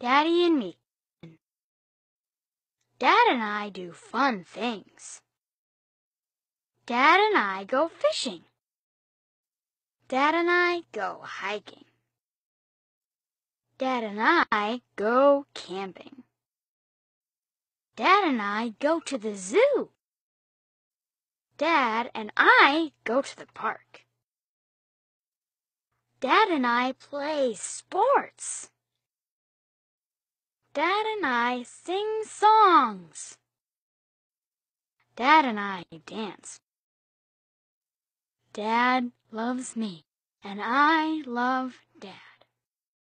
Daddy and me. Dad and I do fun things. Dad and I go fishing. Dad and I go hiking. Dad and I go camping. Dad and I go to the zoo. Dad and I go to the park. Dad and I play sports. Dad and I sing songs. Dad and I dance. Dad loves me, and I love